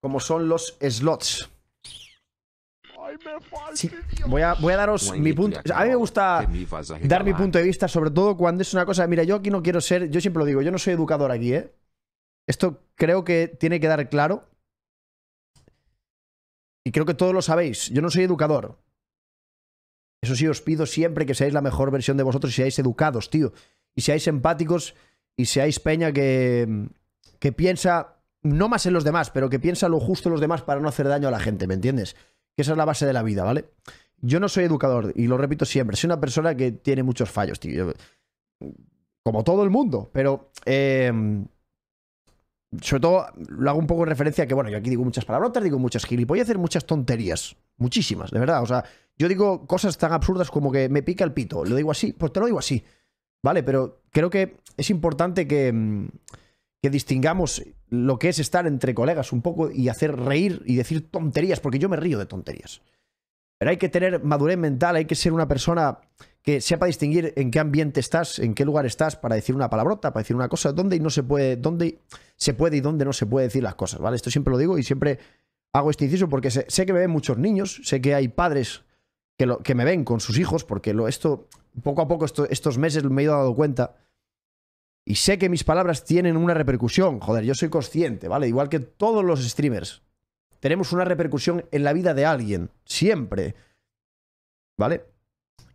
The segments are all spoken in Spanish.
como son los slots. voy a, voy a daros mi punto. A mí me gusta dar mi punto de vista, sobre todo cuando es una cosa. Mira, yo aquí no quiero ser. Yo siempre lo digo, yo no soy educador aquí, ¿eh? Esto creo que tiene que dar claro. Y creo que todos lo sabéis. Yo no soy educador. Eso sí, os pido siempre que seáis la mejor versión de vosotros y seáis educados, tío. Y seáis empáticos y seáis peña que, que piensa no más en los demás, pero que piensa lo justo en los demás para no hacer daño a la gente, ¿me entiendes? Que esa es la base de la vida, ¿vale? Yo no soy educador, y lo repito siempre, soy una persona que tiene muchos fallos, tío. Como todo el mundo, pero... Eh, sobre todo lo hago un poco en referencia a que, bueno, yo aquí digo muchas palabrotas, digo muchas gilipollas, hacer muchas tonterías. Muchísimas, de verdad. O sea, yo digo cosas tan absurdas como que me pica el pito. Lo digo así, pues te lo digo así. Vale, pero creo que es importante que... Mm, que distingamos lo que es estar entre colegas un poco y hacer reír y decir tonterías, porque yo me río de tonterías. Pero hay que tener madurez mental, hay que ser una persona que sepa distinguir en qué ambiente estás, en qué lugar estás para decir una palabrota, para decir una cosa, dónde y no se puede, dónde se puede y dónde no se puede decir las cosas, ¿vale? Esto siempre lo digo y siempre hago este inciso porque sé, que me ven muchos niños, sé que hay padres que, lo, que me ven con sus hijos, porque lo, esto, poco a poco estos meses me he dado cuenta y sé que mis palabras tienen una repercusión. Joder, yo soy consciente, ¿vale? Igual que todos los streamers. Tenemos una repercusión en la vida de alguien. Siempre. ¿Vale?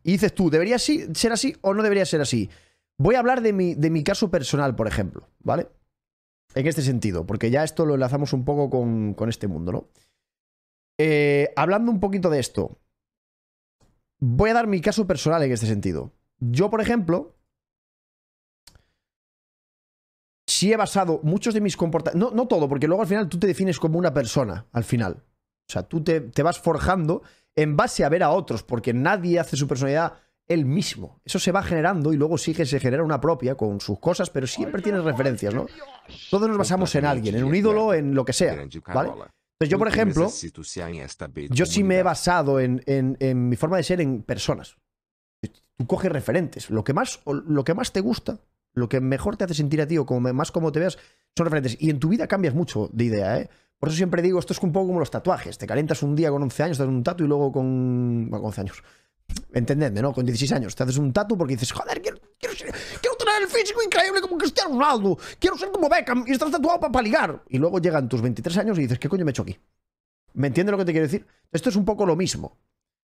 Y dices tú, ¿debería ser así o no debería ser así? Voy a hablar de mi, de mi caso personal, por ejemplo, ¿vale? En este sentido, porque ya esto lo enlazamos un poco con, este mundo, ¿no? Eh, hablando un poquito de esto, voy a dar mi caso personal en este sentido. Yo, por ejemplo, sí he basado muchos de mis comportamientos, no, todo, porque luego al final tú te defines como una persona, al final. O sea, tú te, vas forjando en base a ver a otros, porque nadie hace su personalidad él mismo. Eso se va generando y luego sí que se genera una propia con sus cosas, pero siempre tienes referencias, ¿no? Todos nos basamos en alguien, en un ídolo, en lo que sea, Entonces yo, por ejemplo, yo sí me he basado en, mi forma de ser en personas. Tú coges referentes, lo que más, lo que más te gusta, lo que mejor te hace sentir a ti o como, más como te veas son referentes. Y en tu vida cambias mucho de idea, ¿eh? Por eso siempre digo, esto es un poco como los tatuajes. Te calentas un día con 11 años, te haces un tatu y luego con... Bueno, con 11 años. Entendedme, ¿no? Con 16 años. Te haces un tatu porque dices, joder, quiero, tener el físico increíble como Cristiano Ronaldo. Quiero ser como Beckham y estás tatuado para, paligar, Y luego llegan tus 23 años y dices, ¿qué coño me he hecho aquí? ¿Me entiendes lo que te quiero decir? Esto es un poco lo mismo.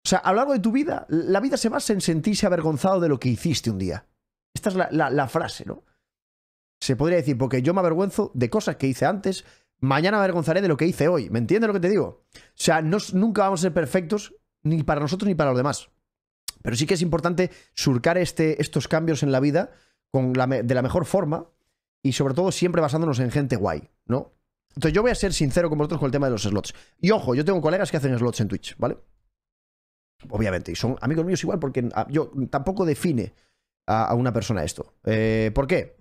O sea, a lo largo de tu vida, la vida se basa en sentirse avergonzado de lo que hiciste un día. Esta es la, frase, ¿no? Se podría decir, porque yo me avergüenzo de cosas que hice antes, mañana me avergonzaré de lo que hice hoy. ¿Me entiendes lo que te digo? O sea, nunca vamos a ser perfectos, ni para nosotros ni para los demás. Pero sí que es importante surcar este, estos cambios en la vida con de la mejor forma y sobre todo siempre basándonos en gente guay, ¿no? Entonces yo voy a ser sincero con vosotros con el tema de los slots. Y ojo, yo tengo colegas que hacen slots en Twitch, ¿vale? Obviamente, y son amigos míos igual porque ah, yo tampoco define a, una persona esto. Eh, ¿Por qué?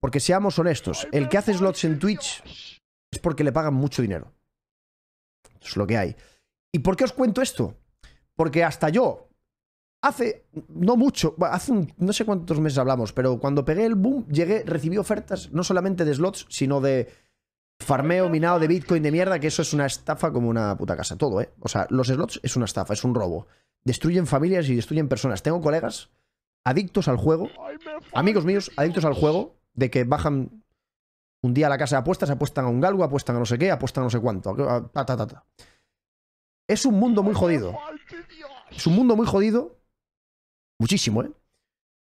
Porque seamos honestos, el que hace slots en Twitch es porque le pagan mucho dinero. es lo que hay. ¿Y por qué os cuento esto? Porque hasta yo, hace no mucho, hace no sé cuántos meses hablamos, pero cuando pegué el boom, llegué, recibí ofertas no solamente de slots, sino de farmeo minado de Bitcoin de mierda, que eso es una estafa como una puta casa, todo, ¿eh? O sea, los slots es una estafa, es un robo. Destruyen familias y destruyen personas. Tengo colegas adictos al juego, amigos míos, adictos al juego, de que bajan un día a la casa de apuestas, apuestan a un galgo, apuestan a no sé qué, apuestan a no sé cuánto. Es un mundo muy jodido. Es un mundo muy jodido. Muchísimo, ¿eh?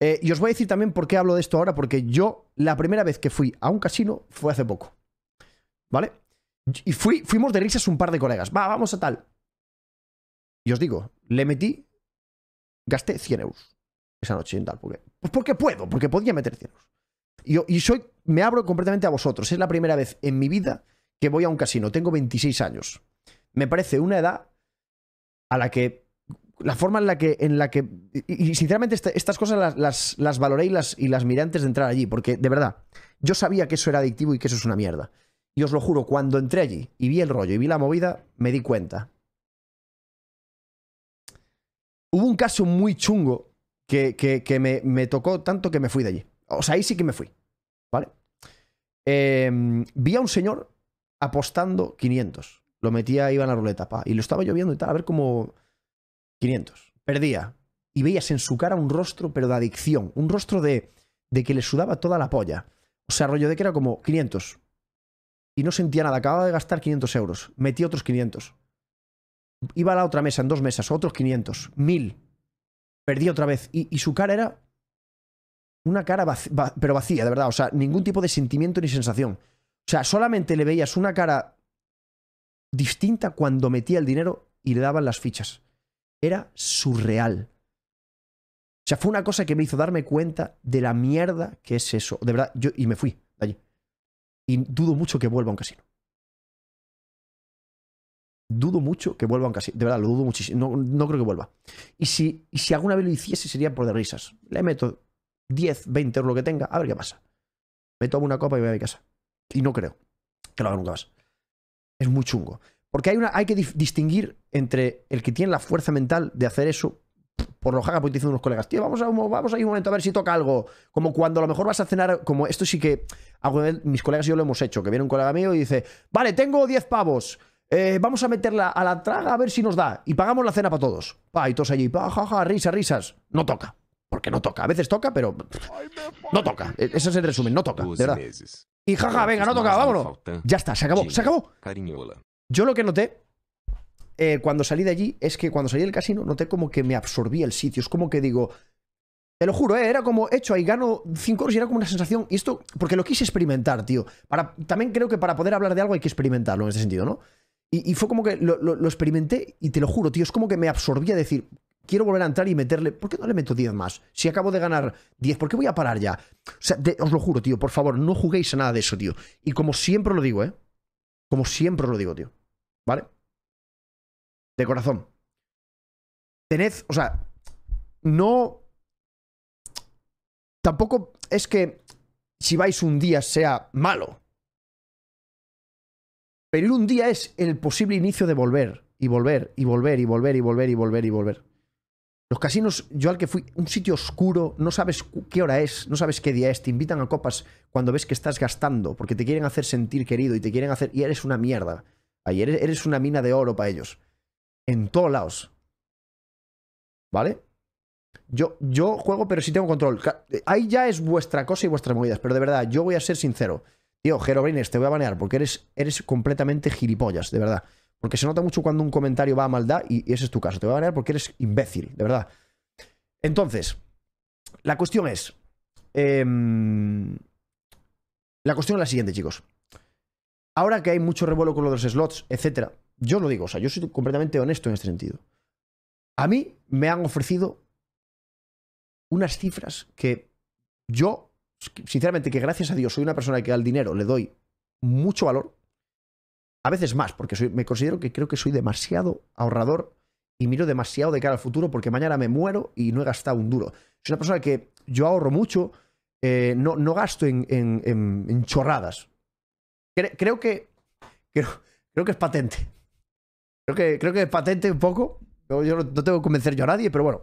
¿eh? Y os voy a decir también por qué hablo de esto ahora, porque yo la primera vez que fui a un casino fue hace poco. ¿Vale? Y fuimos de risas un par de colegas. Va, vamos a tal. Y os digo, le metí, gasté 100 euros esa noche y tal. Porque, pues porque puedo, porque podía meter cielos. Y, y soy, me abro completamente a vosotros. Es la primera vez en mi vida que voy a un casino. Tengo 26 años. Me parece una edad a la que la forma en la que. En la que y, sinceramente, estas cosas las, las, valoré las, y las miré antes de entrar allí, porque de verdad, yo sabía que eso era adictivo y que eso es una mierda. Y os lo juro, cuando entré allí y vi el rollo y vi la movida, me di cuenta. Hubo un caso muy chungo que, me, tocó tanto que me fui de allí. O sea, ahí sí que me fui, ¿vale? Em, vi a un señor apostando 500. Lo metía, iba en la ruleta, pa, y lo estaba lloviendo y tal, a ver cómo... 500. Perdía. Y veías en su cara un rostro, pero de adicción. Un rostro de, de que le sudaba toda la polla. O sea, rollo de que era como 500. Y no sentía nada. Acababa de gastar 500 euros. Metí otros 500. Iba a la otra mesa, en dos mesas, otros 500. 1000 perdí otra vez. Y, su cara era una cara pero vacía, de verdad. O sea, ningún tipo de sentimiento ni sensación. O sea, solamente le veías una cara distinta cuando metía el dinero y le daban las fichas. Era surreal. O sea, fue una cosa que me hizo darme cuenta de la mierda que es eso. De verdad, yo y me fui de allí. Y dudo mucho que vuelva a un casino dudo mucho que vuelva vuelvan casi. De verdad, lo dudo muchísimo. No, creo que vuelva. Y si, si alguna vez lo hiciese, sería por de risas. Le meto 10, 20 o lo que tenga, a ver qué pasa. Me tomo una copa y me voy a mi casa. Y no creo que lo haga nunca más. Es muy chungo. Porque hay, una, hay que distinguir entre el que tiene la fuerza mental de hacer eso por lo jaca porque dicen unos colegas, tío, vamos a, vamos a ir un momento a ver si toca algo. Como cuando a lo mejor vas a cenar, como esto sí que mis colegas y yo lo hemos hecho, que viene un colega mío y dice, vale, tengo 10 pavos. Eh, vamos a meterla a la traga a ver si nos da. Y pagamos la cena para todos. Pa, y todos allí, pa, ja, ja, risas, risas. No toca. Porque no toca. A veces toca, pero no toca. E, ese es el resumen, no toca, verdad. Y jaja, venga, no toca, vámonos. Ya está, se acabó, se acabó. Yo lo que noté eh, cuando salí de allí es que cuando salí del casino noté como que me absorbía el sitio. Es como que digo, te lo juro, eh, era como hecho ahí, gano 5 euros y era como una sensación. Y esto, porque lo quise experimentar, tío. Para, también creo que para poder hablar de algo hay que experimentarlo en ese sentido, ¿no? Y, fue como que lo, experimenté y te lo juro, tío, es como que me absorbía decir, quiero volver a entrar y meterle, ¿por qué no le meto 10 más? Si acabo de ganar 10, ¿por qué voy a parar ya? O sea, os lo juro, tío, por favor, no juguéis a nada de eso, tío. Y como siempre lo digo, ¿eh? Como siempre lo digo, tío. ¿Vale? De corazón. Tened, o sea, no... Tampoco es que si vais un día sea malo. Pero un día es el posible inicio de volver y volver y volver y volver y volver y volver y volver. Los casinos, yo al que fui, un sitio oscuro, no sabes qué hora es, no sabes qué día es, te invitan a copas cuando ves que estás gastando, porque te quieren hacer sentir querido y te quieren hacer... Y eres una mierda. Ayer eres una mina de oro para ellos. En todos lados. ¿Vale? Yo, yo juego, pero sí tengo control. Eh, ahí ya es vuestra cosa y vuestras movidas, pero de verdad, yo voy a ser sincero. Tío, Jero te voy a banear porque eres, eres completamente gilipollas, de verdad. Porque se nota mucho cuando un comentario va a maldad y, ese es tu caso. Te voy a banear porque eres imbécil, de verdad. Entonces, la cuestión es... Em, la cuestión es la siguiente, chicos. Ahora que hay mucho revuelo con lo de los slots, etcétera, yo lo digo, o sea, yo soy completamente honesto en este sentido. A mí me han ofrecido unas cifras que yo pues sinceramente, que gracias a Dios soy una persona que al dinero le doy mucho valor. A veces más, porque me considero que creo que soy demasiado ahorrador y miro demasiado de cara al futuro porque mañana me muero y no he gastado un duro. Soy una persona que yo ahorro mucho, eh, no, no, gasto en, en, en, chorradas. creo que. Creo, que es patente. Creo que, creo que es patente un poco. Yo no, no tengo que convencer yo a nadie, pero bueno.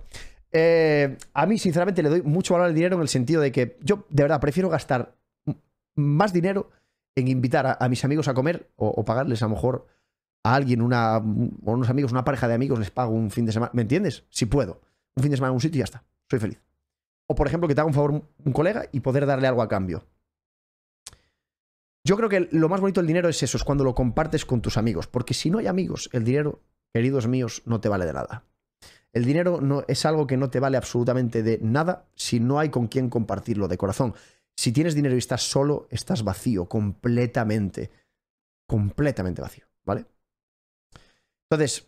Eh, a mí, sinceramente, le doy mucho valor al dinero en el sentido de que yo, de verdad, prefiero gastar más dinero en invitar a, mis amigos a comer o, pagarles a lo mejor a alguien, una, o unos amigos, una pareja de amigos, les pago un fin de semana. ¿Me entiendes? Si puedo. Un fin de semana en un sitio y ya está. Soy feliz. O, por ejemplo, que te haga un favor un colega y poder darle algo a cambio. Yo creo que lo más bonito del dinero es eso, es cuando lo compartes con tus amigos. Porque si no hay amigos, el dinero, queridos míos, no te vale de nada. El dinero no, es algo que no te vale absolutamente de nada si no hay con quién compartirlo de corazón. Si tienes dinero y estás solo, estás vacío, completamente. Completamente vacío, ¿vale? Entonces,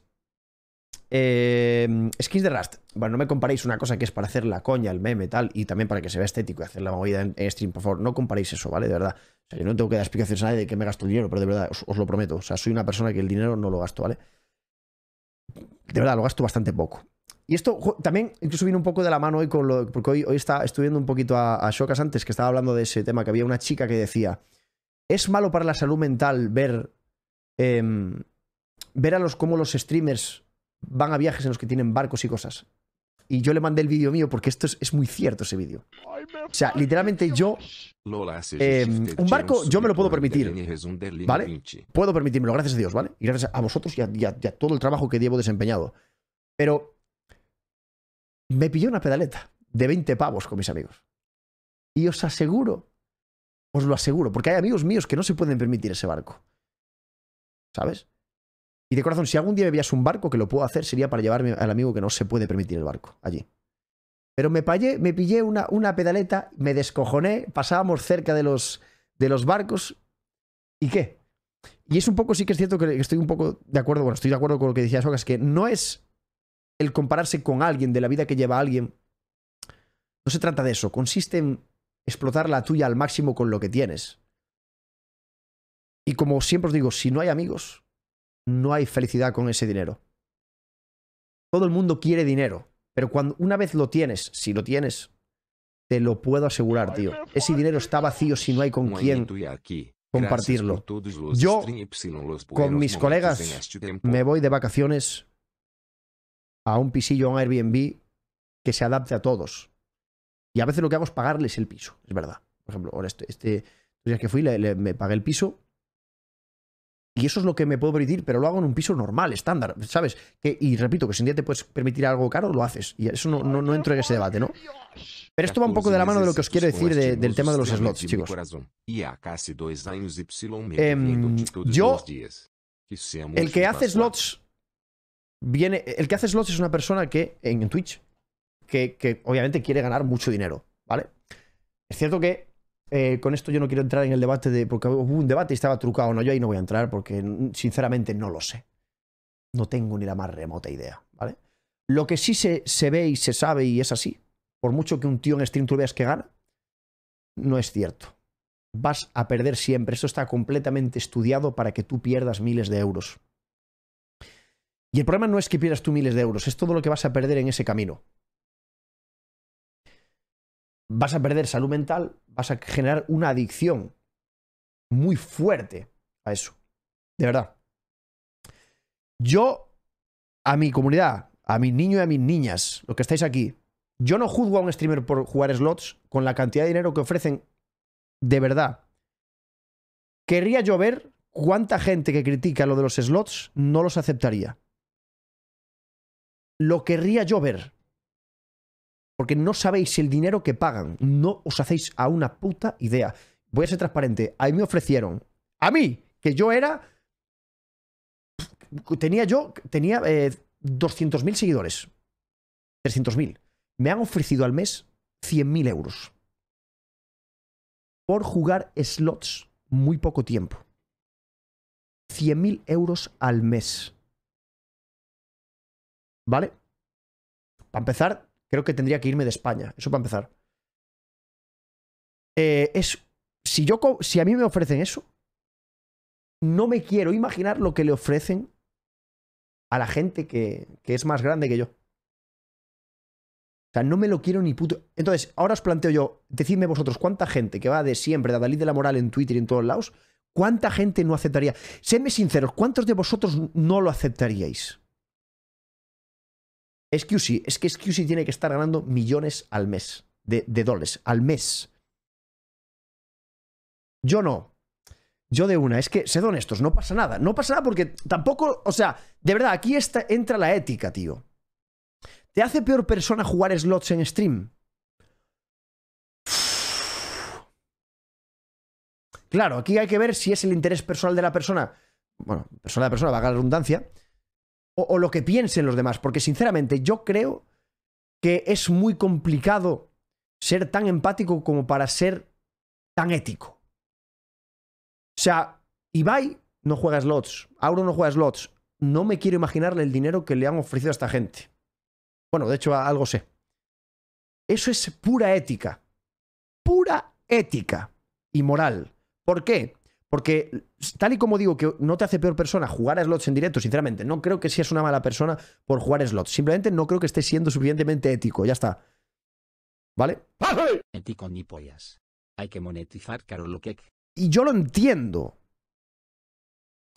em, skins de Rust. Bueno, no me comparéis una cosa que es para hacer la coña, el meme, tal, y también para que se vea estético y hacer la movida en, stream, por favor. No comparéis eso, ¿vale? De verdad. O sea, yo no tengo que dar explicaciones a nadie de que me gasto el dinero, pero de verdad, os lo prometo. O sea, soy una persona que el dinero no lo gasto, ¿vale? De verdad, lo gasto bastante poco. Y esto también, incluso viene un poco de la mano hoy con lo. Porque hoy, hoy está, estudiando un poquito a, a Shokas antes, que estaba hablando de ese tema, que había una chica que decía: ¿Es malo para la salud mental ver. Em, ver a los cómo los streamers van a viajes en los que tienen barcos y cosas? Y yo le mandé el vídeo mío porque esto es, es muy cierto ese vídeo. O sea, literalmente yo... Em, un barco yo me lo puedo permitir. ¿Vale? Puedo permitírmelo, gracias a Dios, ¿vale? Y gracias a vosotros y y a todo el trabajo que llevo desempeñado. Pero me pillé una pedaleta de 20 pavos con mis amigos. Y os aseguro, os lo aseguro, porque hay amigos míos que no se pueden permitir ese barco. ¿Sabes? Y de corazón, si algún día me veías un barco, que lo puedo hacer, sería para llevarme al amigo que no se puede permitir el barco allí. Pero me, me pillé una, pedaleta, me descojoné, pasábamos cerca de los, de los barcos. ¿Y qué? Y es un poco, sí que es cierto que estoy un poco de acuerdo, bueno, estoy de acuerdo con lo que decía Socas, que no es el compararse con alguien, de la vida que lleva alguien. No se trata de eso, consiste en explotar la tuya al máximo con lo que tienes. Y como siempre os digo, si no hay amigos, no hay felicidad con ese dinero. Todo el mundo quiere dinero, pero cuando una vez lo tienes, si lo tienes, te lo puedo asegurar, tío. Ese dinero está vacío si no hay con quién compartirlo. Yo, con mis colegas, este me voy de vacaciones a un pisillo, a un Airbnb que se adapte a todos. Y a veces lo que hago es pagarles el piso, es verdad. Por ejemplo, ahora este, este que fui, le, me pagué el piso. Y eso es lo que me puedo permitir, pero lo hago en un piso normal, estándar, ¿sabes? Que, y repito, que si un día te puedes permitir algo caro, lo haces. Y eso no, no, entro en ese debate, ¿no? Pero esto va un poco de la mano de lo que os quiero decir del tema de los slots, este chicos. yo, el que hace slots viene. El que hace slots es una persona que. en, Twitch. Que, obviamente quiere ganar mucho dinero, ¿vale? Es cierto que eh, con esto yo no quiero entrar en el debate de. Porque hubo un debate y estaba trucado, ¿no? Yo ahí no voy a entrar porque sinceramente no lo sé. No tengo ni la más remota idea, ¿vale? Lo que sí se, ve y se sabe y es así, por mucho que un tío en stream tú veas que gana, no es cierto. Vas a perder siempre. eso está completamente estudiado para que tú pierdas miles de euros. Y el problema no es que pierdas tú miles de euros, es todo lo que vas a perder en ese camino. Vas a perder salud mental, vas a generar una adicción muy fuerte a eso. De verdad. Yo, a mi comunidad, a mis niños y a mis niñas, los que estáis aquí, yo no juzgo a un streamer por jugar slots con la cantidad de dinero que ofrecen de verdad. Querría yo ver cuánta gente que critica lo de los slots no los aceptaría lo querría yo ver. Porque no sabéis el dinero que pagan. No os hacéis a una puta idea. Voy a ser transparente. A mí me ofrecieron. A mí, que yo era... Tenía yo... Tenía 200.000 eh, seguidores. 300.000. Me han ofrecido al mes 100.000 euros. Por jugar slots muy poco tiempo. 100.000 euros al mes. ¿Vale? Para empezar, creo que tendría que irme de España. Eso para empezar. Eh, si, yo, si a mí me ofrecen eso, no me quiero imaginar lo que le ofrecen a la gente que, que es más grande que yo. O sea, no me lo quiero ni puto. Entonces, ahora os planteo yo, decidme vosotros, ¿cuánta gente que va de siempre, de Adalid de la Moral en Twitter y en todos lados, cuánta gente no aceptaría? Sedme sinceros, ¿cuántos de vosotros no lo aceptaríais? es que QC tiene que estar ganando millones al mes, de, de dólares, al mes. Yo no. Yo de una, es que, sed honestos, no pasa nada. No pasa nada porque tampoco, o sea, de verdad, aquí está, entra la ética, tío. ¿Te hace peor persona jugar slots en stream? Claro, aquí hay que ver si es el interés personal de la persona. Bueno, persona de persona, va a la redundancia o, lo que piensen los demás, porque sinceramente yo creo que es muy complicado ser tan empático como para ser tan ético. O sea, Ibai no juega slots, Auro no juega slots. No me quiero imaginarle el dinero que le han ofrecido a esta gente. Bueno, de hecho, algo sé. Eso es pura ética. Pura ética y moral. ¿Por qué? Porque tal y como digo que no te hace peor persona jugar a slots en directo, sinceramente, no creo que seas una mala persona por jugar slots. Simplemente no creo que estés siendo suficientemente ético, ya está. ¿Vale? Ético ni pollas. Hay que monetizar caro lo que... Y yo lo entiendo.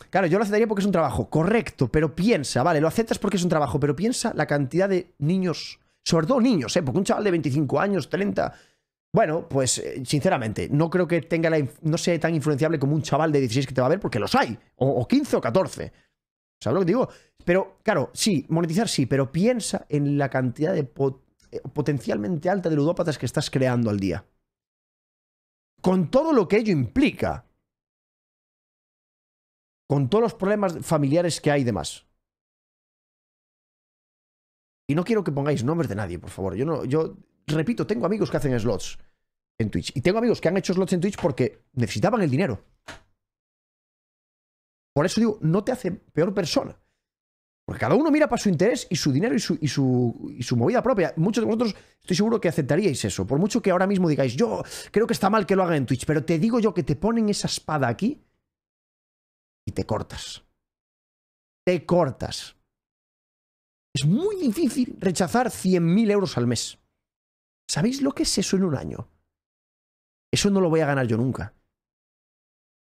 Claro, yo lo aceptaría porque es un trabajo, correcto, pero piensa, vale, lo aceptas porque es un trabajo, pero piensa la cantidad de niños, sobre todo niños, ¿eh? porque un chaval de 25 años, 30, bueno, pues eh, sinceramente, no creo que tenga la, no sea tan influenciable como un chaval de 16 que te va a ver, porque los hay, o, 15 o 14. ¿Sabes lo que digo? Pero claro, sí, monetizar sí, pero piensa en la cantidad de eh, potencialmente alta de ludópatas que estás creando al día. Con todo lo que ello implica. Con todos los problemas familiares que hay y demás. Y no quiero que pongáis nombres de nadie, por favor. Yo no, yo repito, tengo amigos que hacen slots en Twitch. Y tengo amigos que han hecho slots en Twitch porque necesitaban el dinero. Por eso digo, no te hace peor persona. Porque cada uno mira para su interés y su dinero y su, movida propia. Muchos de vosotros estoy seguro que aceptaríais eso. Por mucho que ahora mismo digáis, yo creo que está mal que lo hagan en Twitch, pero te digo yo que te ponen esa espada aquí y te cortas. Te cortas. Es muy difícil rechazar 100.000 euros al mes. ¿Sabéis lo que es eso en un año? Eso no lo voy a ganar yo nunca.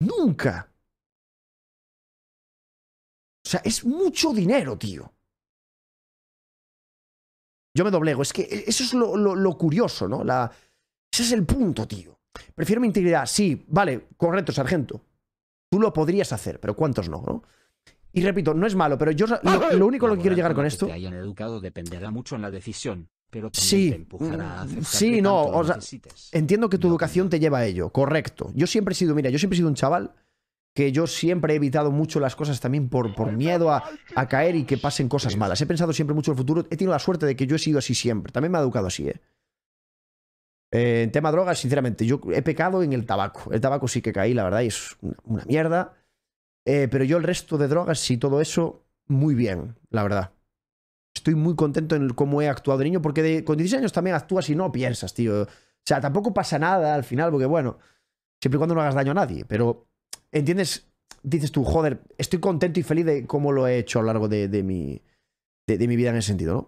Nunca. O sea, es mucho dinero, tío. Yo me doblego. Es que e-, eso es lo, curioso, ¿no? Ese es el punto, tío. Prefiero mi integridad. Sí, vale, correcto, sargento. Tú lo podrías hacer, pero ¿cuántos no, no? Y repito, no es malo, pero yo lo, único lo que quiero llegar con esto. Que educado dependerá mucho en la decisión pero sí, te empujará a mm, sí, no, entiendo que tu educación te lleva a ello, correcto. Yo siempre he sido, mira, yo siempre he sido un chaval que yo siempre he evitado mucho las cosas también por, por miedo a, caer y que pasen cosas malas. He pensado siempre mucho en el futuro. He tenido la suerte de que yo he sido así siempre. También me ha educado así, ¿eh? eh en tema drogas, sinceramente, yo he pecado en el tabaco. El tabaco sí que caí, la verdad, y es una, mierda. Eh, pero yo el resto de drogas y todo eso, muy bien, la verdad estoy muy contento en cómo he actuado de niño, porque con 16 años también actúas y no piensas, tío. O sea, tampoco pasa nada al final, porque bueno, siempre y cuando no hagas daño a nadie, pero entiendes, dices tú, joder, estoy contento y feliz de cómo lo he hecho a lo largo de, mi, de, mi vida en ese sentido, ¿no?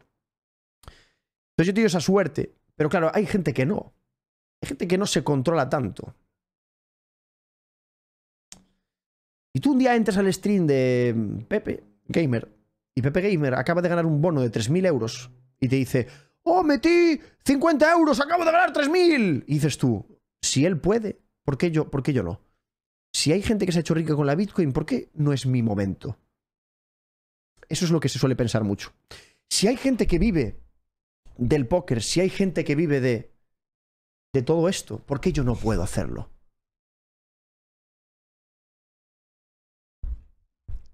Entonces yo he tenido esa suerte, pero claro, hay gente que no. Hay gente que no se controla tanto. Y tú un día entras al stream de Pepe, gamer, y Pepe Gamer acaba de ganar un bono de 3.000 euros y te dice, oh, metí 50 euros, acabo de ganar 3.000. Y dices tú, si él puede, ¿por qué yo, por qué yo no? Si hay gente que se ha hecho rica con la Bitcoin, ¿por qué no es mi momento? Eso es lo que se suele pensar mucho. Si hay gente que vive del póker, si hay gente que vive de, de todo esto, ¿por qué yo no puedo hacerlo?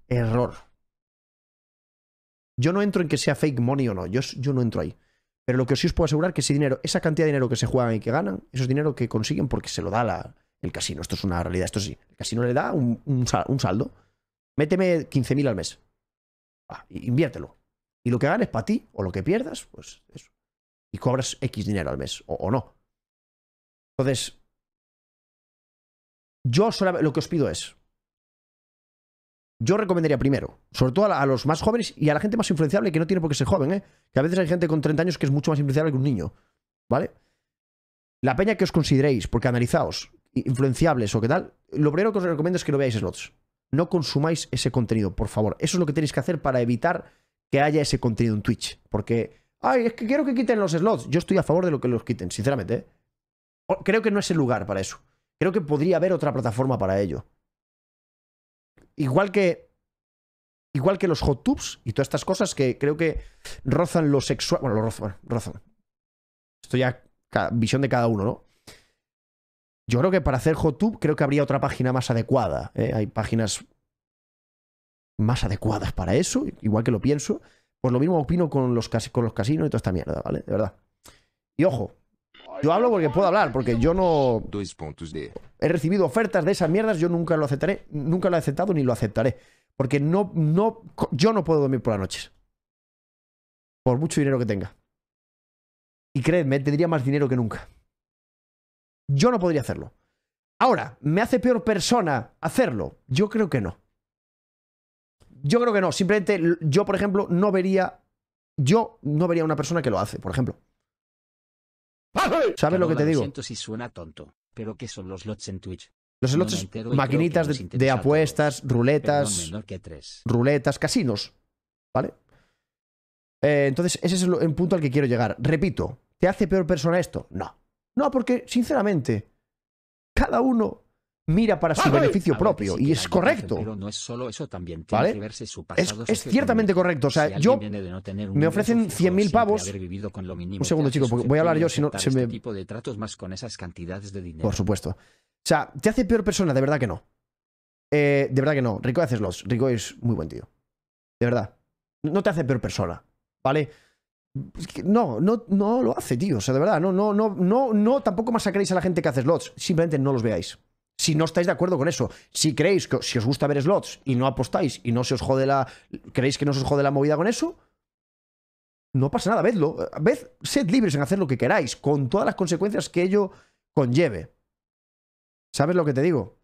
Error. Yo no entro en que sea fake money o no, yo, no entro ahí. Pero lo que sí os puedo asegurar es que ese dinero, esa cantidad de dinero que se juegan y que ganan, eso es dinero que consiguen porque se lo da el casino. Esto es una realidad, esto sí. El casino le da un, saldo. Méteme 15.000 al mes. inviértelo. Y lo que ganes para ti, o lo que pierdas, pues eso. Y cobras X dinero al mes, o, no. Entonces, yo solamente lo que os pido es, yo recomendaría primero, sobre todo a, los más jóvenes y a la gente más influenciable que no tiene por qué ser joven, ¿eh? que a veces hay gente con 30 años que es mucho más influenciable que un niño, ¿vale? La peña que os consideréis, porque analizaos, influenciables o qué tal, lo primero que os recomiendo es que no veáis slots. No consumáis ese contenido, por favor. Eso es lo que tenéis que hacer para evitar que haya ese contenido en Twitch. Porque, ay, es que quiero que quiten los slots. Yo estoy a favor de lo que los quiten, sinceramente. ¿eh? Creo que no es el lugar para eso. Creo que podría haber otra plataforma para ello igual que igual que los hot tubs y todas estas cosas que creo que rozan lo sexual, bueno, lo rozan, rozan. Esto ya visión de cada uno, ¿no? Yo creo que para hacer hot tub creo que habría otra página más adecuada, ¿eh? hay páginas más adecuadas para eso, igual que lo pienso, Por pues lo mismo opino con los, con los casinos y toda esta mierda, ¿vale? De verdad. Y ojo, yo hablo porque puedo hablar, porque yo no. He recibido ofertas de esas mierdas, yo nunca lo aceptaré, nunca lo he aceptado ni lo aceptaré. Porque no, no, yo no puedo dormir por las noches. Por mucho dinero que tenga. Y creedme, tendría más dinero que nunca. Yo no podría hacerlo. Ahora, ¿me hace peor persona hacerlo? Yo creo que no. Yo creo que no. Simplemente yo, por ejemplo, no vería. Yo no vería una persona que lo hace, por ejemplo. ¿Sabes lo que te digo? siento si suena tonto, pero ¿qué son los lots en Twitch? Los slots, maquinitas de, apuestas, ruletas, ruletas, casinos, ¿vale? Eh, entonces, ese es el, punto al que quiero llegar. Repito, ¿te hace peor persona esto? No. No, porque, sinceramente, cada uno mira para su beneficio propio y es correcto. Pero no es solo eso, también tiene ¿vale? que verse su pasado. Es, ciertamente correcto. O sea, yo me ofrecen 100.000 pavos. un segundo, chicos, voy a hablar yo, si no se este de tratos más con esas cantidades de Por supuesto. O sea, te hace peor persona, de verdad que no. Eh, de verdad que no. Rico haces los. Rico es muy buen tío. De verdad. No te hace peor persona, ¿vale? No, no, no lo hace, tío. O sea, de verdad, no, no, no, no, no, tampoco masacréis a la gente que hace slots. Simplemente no los veáis si no estáis de acuerdo con eso. Si creéis que si os gusta ver slots y no apostáis y no se os jode la. ¿Creéis que no os jode la movida con eso? No pasa nada, vedlo. Ved, sed libres en hacer lo que queráis, con todas las consecuencias que ello conlleve. ¿Sabes lo que te digo?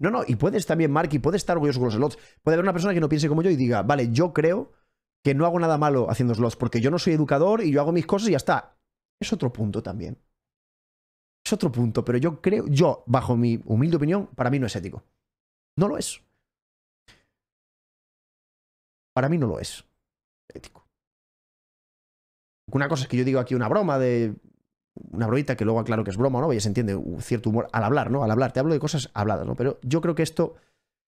No, no, y puedes también, Marky, puedes estar orgulloso con los slots. Puede haber una persona que no piense como yo y diga, vale, yo creo que no hago nada malo haciendo slots, porque yo no soy educador y yo hago mis cosas y ya está. Es otro punto también otro punto, pero yo creo, yo, bajo mi humilde opinión, para mí no es ético. No lo es. Para mí no lo es ético. Una cosa es que yo digo aquí una broma de. Una broita que luego aclaro que es broma, ¿no? Ya se entiende un cierto humor al hablar, ¿no? Al hablar, te hablo de cosas habladas, ¿no? Pero yo creo que esto.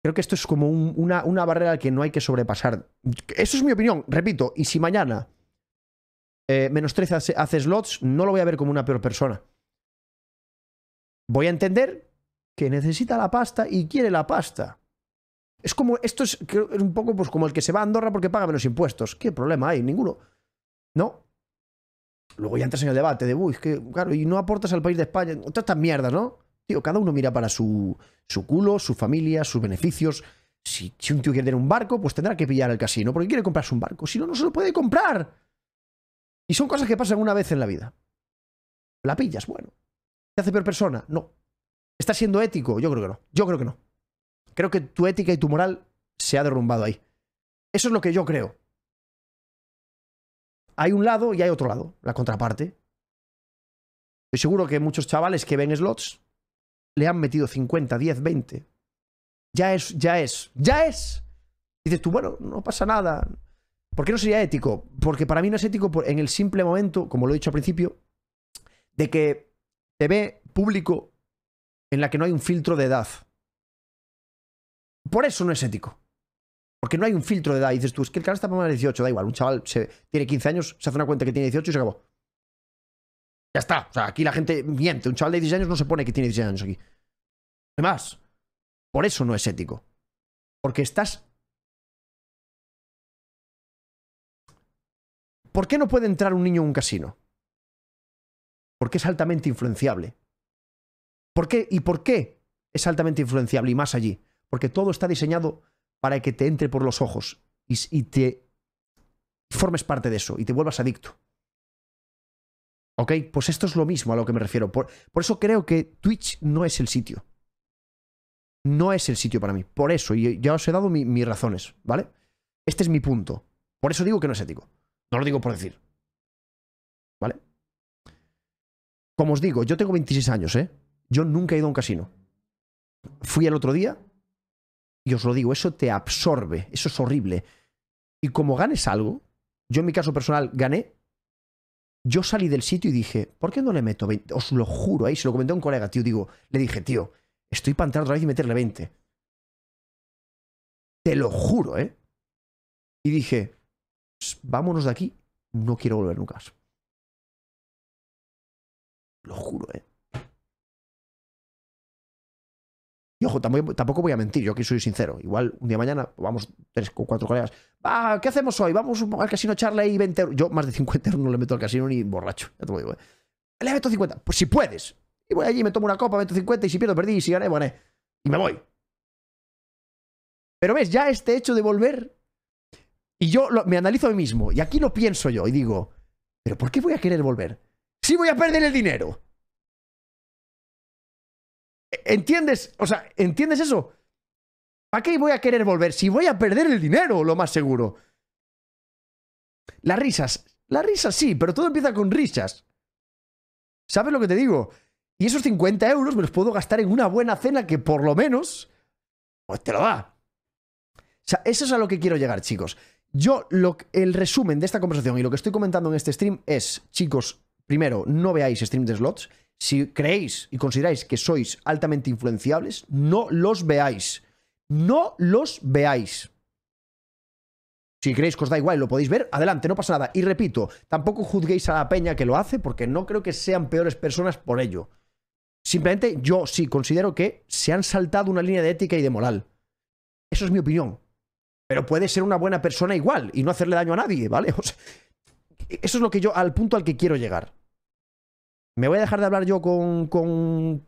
Creo que esto es como una, una barrera que no hay que sobrepasar. Eso es mi opinión, repito. Y si mañana eh, menos 13 hace slots, no lo voy a ver como una peor persona voy a entender que necesita la pasta y quiere la pasta. Es como, esto es, un poco pues como el que se va a Andorra porque paga menos impuestos. ¿Qué problema hay? Ninguno. No. Luego ya entras en el debate de, uy, que, claro, y no aportas al país de España. Todas estas mierdas, ¿no? Tío, cada uno mira para su, su culo, su familia, sus beneficios. Si, si, un tío quiere tener un barco, pues tendrá que pillar el casino porque quiere comprarse un barco. Si no, no se lo puede comprar. Y son cosas que pasan una vez en la vida. La pillas, bueno hace peor persona? No. ¿Está siendo ético? Yo creo que no. Yo creo que no. Creo que tu ética y tu moral se ha derrumbado ahí. Eso es lo que yo creo. Hay un lado y hay otro lado, la contraparte. Estoy seguro que muchos chavales que ven slots le han metido 50, 10, 20. Ya es, ya es, ya es. Dices tú, bueno, no pasa nada. ¿Por qué no sería ético? Porque para mí no es ético en el simple momento, como lo he dicho al principio, de que TV público en la que no hay un filtro de edad. Por eso no es ético. Porque no hay un filtro de edad. Y dices tú, es que el canal está para más de 18, da igual. Un chaval se, tiene 15 años, se hace una cuenta que tiene 18 y se acabó. Ya está. O sea, aquí la gente miente. Un chaval de 16 años no se pone que tiene 16 años aquí. Además, por eso no es ético. Porque estás... ¿Por qué no puede entrar un niño en un casino? Porque es altamente influenciable. ¿Por qué? ¿Y por qué es altamente influenciable y más allí? Porque todo está diseñado para que te entre por los ojos y, te formes parte de eso y te vuelvas adicto. ¿Ok? Pues esto es lo mismo a lo que me refiero. Por, eso creo que Twitch no es el sitio. No es el sitio para mí. Por eso, y ya os he dado mis razones, ¿vale? Este es mi punto. Por eso digo que no es ético. No lo digo por decir. ¿Vale? Como os digo, yo tengo 26 años, ¿eh? Yo nunca he ido a un casino. Fui al otro día y os lo digo, eso te absorbe, eso es horrible. Y como ganes algo, yo en mi caso personal gané, yo salí del sitio y dije, ¿por qué no le meto 20? Os lo juro, ahí se lo comenté a un colega, tío, digo, le dije, tío, estoy para entrar otra vez y meterle 20. Te lo juro, ¿eh? Y dije, vámonos de aquí, no quiero volver nunca. Lo juro, ¿eh? Y ojo, tampoco voy a mentir, yo aquí soy sincero. Igual un día mañana pues vamos tres o cuatro colegas. Ah, ¿Qué hacemos hoy? Vamos al casino charla ahí 20 euros. Yo más de 50 euros no le meto al casino ni borracho, ya te lo digo. ¿eh? Le meto 50, pues si puedes. Y voy allí, me tomo una copa, meto 50 y si pierdo, perdí y si gané, eh. Y me voy. Pero ves, ya este hecho de volver. Y yo me analizo a mí mismo. Y aquí lo pienso yo y digo, ¿pero por qué voy a querer volver? sí voy a perder el dinero. E, ¿Entiendes? O sea, ¿entiendes eso? ¿Para qué voy a querer volver? Si voy a perder el dinero, lo más seguro. Las risas. Las risas sí, pero todo empieza con risas. ¿Sabes lo que te digo? Y esos 50 euros me los puedo gastar en una buena cena que por lo menos, pues te lo da. O sea, eso es a lo que quiero llegar, chicos. Yo, lo, el resumen de esta conversación y lo que estoy comentando en este stream es, chicos, primero, no veáis stream de slots. Si creéis y consideráis que sois altamente influenciables, no los veáis. No los veáis. Si creéis que os da igual lo podéis ver, adelante, no pasa nada. Y repito, tampoco juzguéis a la peña que lo hace porque no creo que sean peores personas por ello. Simplemente yo sí considero que se han saltado una línea de ética y de moral. Eso es mi opinión. Pero puede ser una buena persona igual y no hacerle daño a nadie, ¿vale? eso es lo que yo, al punto al que quiero llegar. ¿Me voy a dejar de hablar yo con,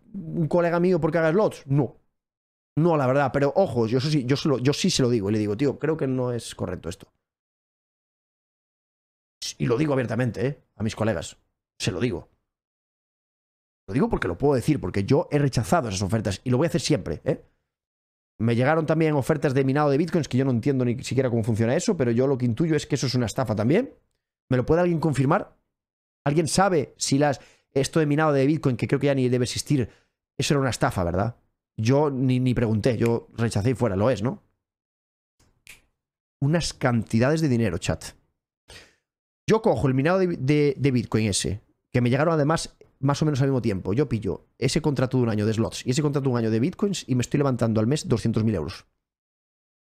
un colega mío porque haga slots? No. No, la verdad, pero ojo, yo, sí, yo, yo sí se lo digo y le digo, tío, creo que no es correcto esto. Y lo digo abiertamente, ¿eh? A mis colegas. Se lo digo. Lo digo porque lo puedo decir, porque yo he rechazado esas ofertas y lo voy a hacer siempre, ¿eh? Me llegaron también ofertas de minado de bitcoins que yo no entiendo ni siquiera cómo funciona eso, pero yo lo que intuyo es que eso es una estafa también. ¿Me lo puede alguien confirmar? ¿Alguien sabe si las esto de minado de Bitcoin, que creo que ya ni debe existir, eso era una estafa, ¿verdad? Yo ni, ni pregunté, yo rechacé y fuera, lo es, ¿no? Unas cantidades de dinero, chat. Yo cojo el minado de, de Bitcoin ese, que me llegaron además más o menos al mismo tiempo. Yo pillo ese contrato de un año de slots y ese contrato de un año de bitcoins y me estoy levantando al mes 200.000 euros.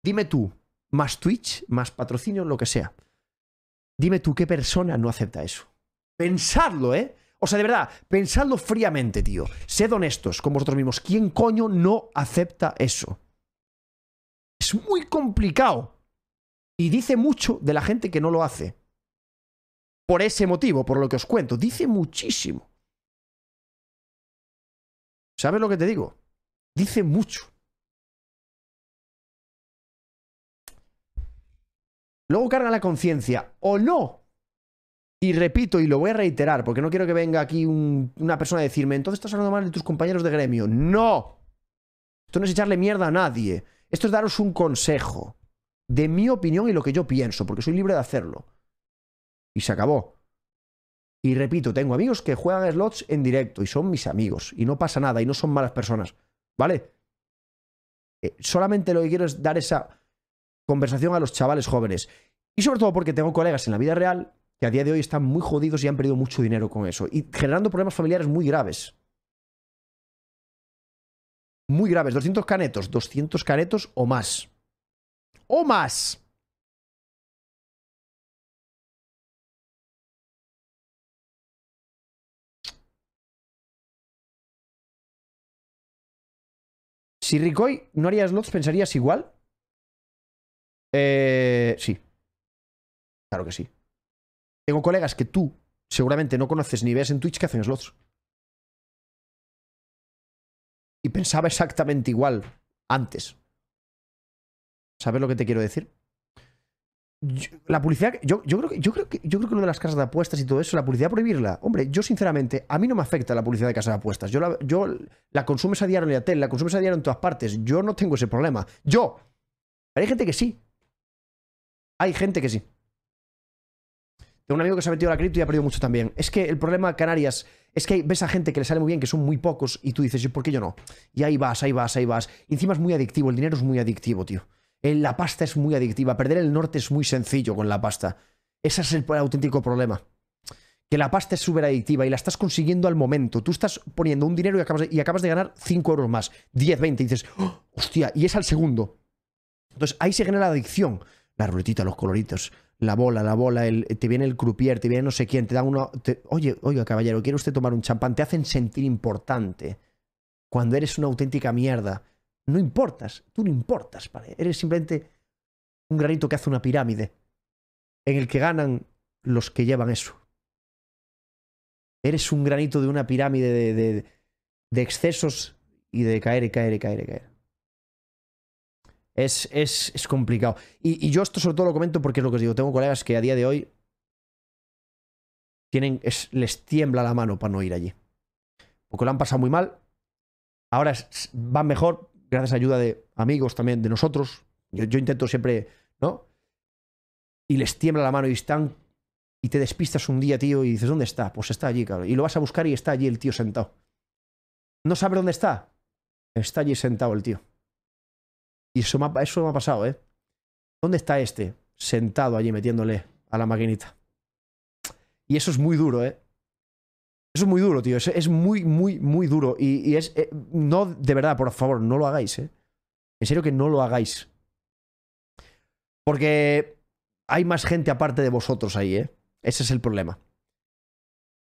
Dime tú, más Twitch, más patrocinio, lo que sea. Dime tú qué persona no acepta eso. Pensadlo, ¿eh? O sea, de verdad, pensadlo fríamente, tío. Sed honestos con vosotros mismos. ¿Quién coño no acepta eso? Es muy complicado. Y dice mucho de la gente que no lo hace. Por ese motivo, por lo que os cuento. Dice muchísimo. ¿Sabes lo que te digo? Dice mucho. Luego carga la conciencia. O no, y repito, y lo voy a reiterar, porque no quiero que venga aquí una persona a decirme, entonces estás hablando mal de tus compañeros de gremio. No. Esto no es echarle mierda a nadie. Esto es daros un consejo de mi opinión y lo que yo pienso, porque soy libre de hacerlo. Y se acabó. Y repito, tengo amigos que juegan slots en directo y son mis amigos. Y no pasa nada y no son malas personas. ¿Vale? Eh, solamente lo que quiero es dar esa conversación a los chavales jóvenes. Y sobre todo porque tengo colegas en la vida real que a día de hoy están muy jodidos y han perdido mucho dinero con eso. Y generando problemas familiares muy graves. Muy graves. 200 canetos. 200 canetos o más. O más. Si Ricoy no haría slots, ¿pensarías igual? Eh, sí. Claro que sí. Tengo colegas que tú seguramente no conoces ni ves en Twitch que hacen slots. Y pensaba exactamente igual antes. ¿Sabes lo que te quiero decir? la publicidad, yo, creo que, yo, creo que, yo creo que lo de las casas de apuestas y todo eso, la publicidad prohibirla. Hombre, yo sinceramente, a mí no me afecta la publicidad de casas de apuestas. Yo la, yo la consumes a diario en la hotel, la consumes a diario en todas partes. Yo no tengo ese problema. Yo. Pero hay gente que sí. Hay gente que sí. Tengo un amigo que se ha metido a la cripto y ha perdido mucho también. Es que el problema Canarias es que ves a gente que le sale muy bien, que son muy pocos, y tú dices, ¿por qué yo no? Y ahí vas, ahí vas, ahí vas. encima es muy adictivo, el dinero es muy adictivo, tío. Eh, la pasta es muy adictiva. Perder el norte es muy sencillo con la pasta. Ese es el auténtico problema. Que la pasta es súper adictiva y la estás consiguiendo al momento. Tú estás poniendo un dinero y acabas de, ganar 5 euros más, 10, 20, y dices, ¡Oh, hostia, y es al segundo. Entonces ahí se genera la adicción. La ruletita, los coloritos, la bola, la bola, te viene el croupier, te viene no sé quién, te da uno... oye, oiga, caballero, ¿quiere usted tomar un champán? Te hacen sentir importante. Cuando eres una auténtica mierda, no importas, tú no importas, ¿vale? Eres simplemente un granito que hace una pirámide, en el que ganan los que llevan eso. Eres un granito de una pirámide de, de, de excesos y de caer y caer y caer y caer es, complicado. Y, yo esto sobre todo lo comento porque es lo que os digo. Tengo colegas que a día de hoy tienen, es, les tiembla la mano para no ir allí. Porque lo han pasado muy mal. Ahora van mejor, gracias a ayuda de amigos también, de nosotros. Yo, intento siempre, ¿no? Y les tiembla la mano y están y te despistas un día, tío, y dices, ¿dónde está? Pues está allí, claro Y lo vas a buscar y está allí el tío sentado. ¿No sabe dónde está? Está allí sentado el tío. Y eso me, ha, pasado, ¿eh? ¿Dónde está este? Sentado allí metiéndole a la maquinita. Y eso es muy duro, ¿eh? Eso es muy duro, tío. Es, es muy, muy, muy duro. Y, es... Eh, no, de verdad, por favor, no lo hagáis, ¿eh? En serio que no lo hagáis. Porque hay más gente aparte de vosotros ahí, ¿eh? Ese es el problema.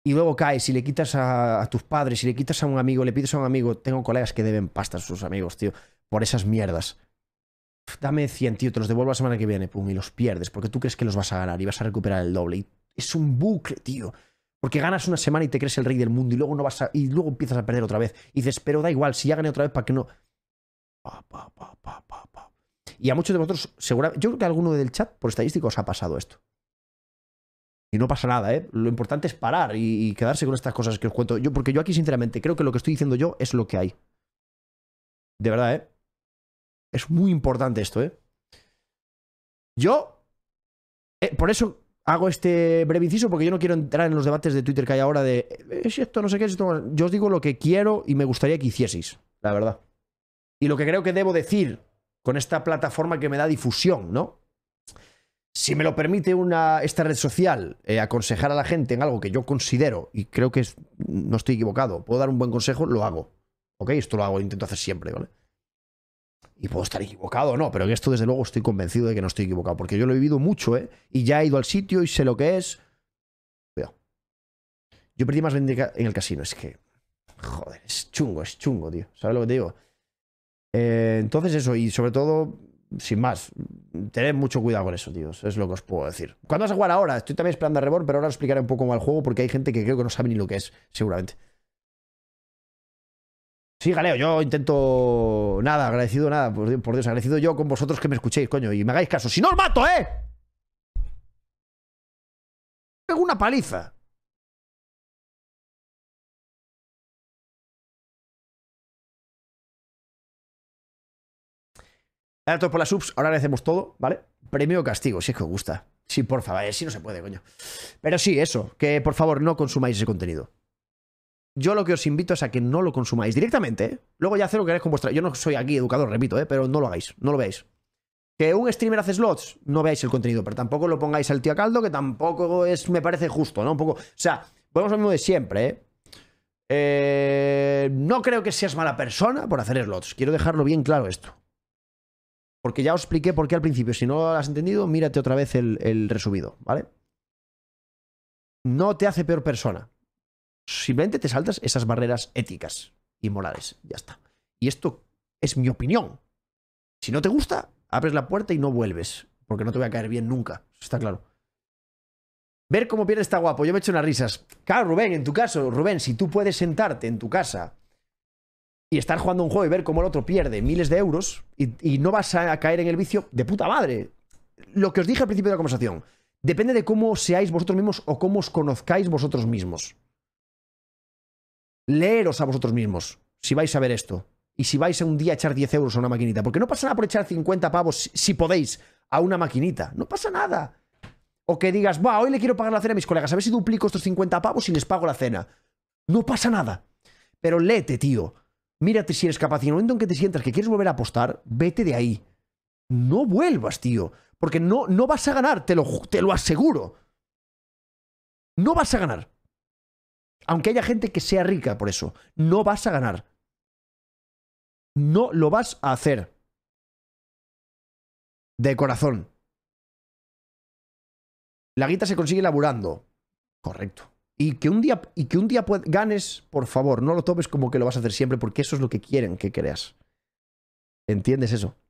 Y luego caes y le quitas a, tus padres, y le quitas a un amigo, le pides a un amigo. Tengo colegas que deben pasta a sus amigos, tío, por esas mierdas dame 100, tío, te los devuelvo la semana que viene, pum, y los pierdes, porque tú crees que los vas a ganar y vas a recuperar el doble. Y es un bucle, tío. Porque ganas una semana y te crees el rey del mundo y luego no vas y luego empiezas a perder otra vez. Y dices, pero da igual, si ya gané otra vez, ¿para qué no? y a muchos de vosotros, seguramente, yo creo que a alguno del chat, por estadísticos, ha pasado esto. Y no pasa nada, ¿eh? Lo importante es parar y, quedarse con estas cosas que os cuento. Yo, porque yo aquí, sinceramente, creo que lo que estoy diciendo yo es lo que hay. De verdad, ¿eh? Es muy importante esto, ¿eh? Yo, eh, por eso hago este breve inciso, porque yo no quiero entrar en los debates de Twitter que hay ahora de eh, es esto, no sé qué, es Yo os digo lo que quiero y me gustaría que hicieseis, la verdad. Y lo que creo que debo decir con esta plataforma que me da difusión, ¿no? Si me lo permite una, esta red social eh, aconsejar a la gente en algo que yo considero y creo que no estoy equivocado, puedo dar un buen consejo, lo hago. ¿Ok? Esto lo hago, intento hacer siempre, ¿vale? y puedo estar equivocado o no, pero en esto desde luego estoy convencido de que no estoy equivocado, porque yo lo he vivido mucho, ¿eh? Y ya he ido al sitio y sé lo que es. Yo perdí más 20 en el casino, es que... Joder, es chungo, es chungo, tío. ¿Sabes lo que te digo? Eh, entonces eso, y sobre todo, sin más, tened mucho cuidado con eso, tío. Es lo que os puedo decir. ¿Cuándo vas a jugar ahora? Estoy también esperando a Reborn, pero ahora os explicaré un poco más el juego porque hay gente que creo que no sabe ni lo que es, seguramente. Sí, Galeo, yo intento nada, agradecido nada, por Dios, agradecido yo con vosotros que me escuchéis, coño, y me hagáis caso. Si no, os mato, ¿eh? Pego una paliza. todos por las subs, ahora agradecemos todo, ¿vale? Premio castigo, si es que os gusta. Sí, por favor, si no se puede, coño. Pero sí, eso, que por favor no consumáis ese contenido. Yo lo que os invito es a que no lo consumáis directamente. Luego ya haced lo que queráis con vuestra. Yo no soy aquí educador, repito, eh, pero no lo hagáis, no lo veáis. Que un streamer hace slots, no veáis el contenido, pero tampoco lo pongáis al tío caldo, que tampoco es, me parece justo, ¿no? Un poco. O sea, volvemos lo mismo de siempre, ¿eh? ¿eh? No creo que seas mala persona por hacer slots. Quiero dejarlo bien claro esto. Porque ya os expliqué por qué al principio. Si no lo has entendido, mírate otra vez el, resumido ¿vale? No te hace peor persona. Simplemente te saltas esas barreras éticas y morales. Ya está. Y esto es mi opinión. Si no te gusta, abres la puerta y no vuelves. Porque no te voy a caer bien nunca. está claro. Ver cómo pierde está guapo. Yo me echo unas risas. Claro, Rubén, en tu caso, Rubén, si tú puedes sentarte en tu casa y estar jugando un juego y ver cómo el otro pierde miles de euros y, y no vas a caer en el vicio, de puta madre. Lo que os dije al principio de la conversación. Depende de cómo seáis vosotros mismos o cómo os conozcáis vosotros mismos leeros a vosotros mismos si vais a ver esto. Y si vais a un día a echar 10 euros a una maquinita. Porque no pasa nada por echar 50 pavos si, podéis a una maquinita. No pasa nada. O que digas, va, hoy le quiero pagar la cena a mis colegas. A ver si duplico estos 50 pavos y les pago la cena. No pasa nada. Pero léete, tío. Mírate si eres capaz. Y en el momento en que te sientas que quieres volver a apostar, vete de ahí. No vuelvas, tío. Porque no, no vas a ganar, te lo, te lo aseguro. No vas a ganar. Aunque haya gente que sea rica por eso, no vas a ganar. No lo vas a hacer. De corazón. La guita se consigue laburando. Correcto. Y que un día, y que un día ganes, por favor, no lo tomes como que lo vas a hacer siempre, porque eso es lo que quieren que creas. ¿Entiendes eso?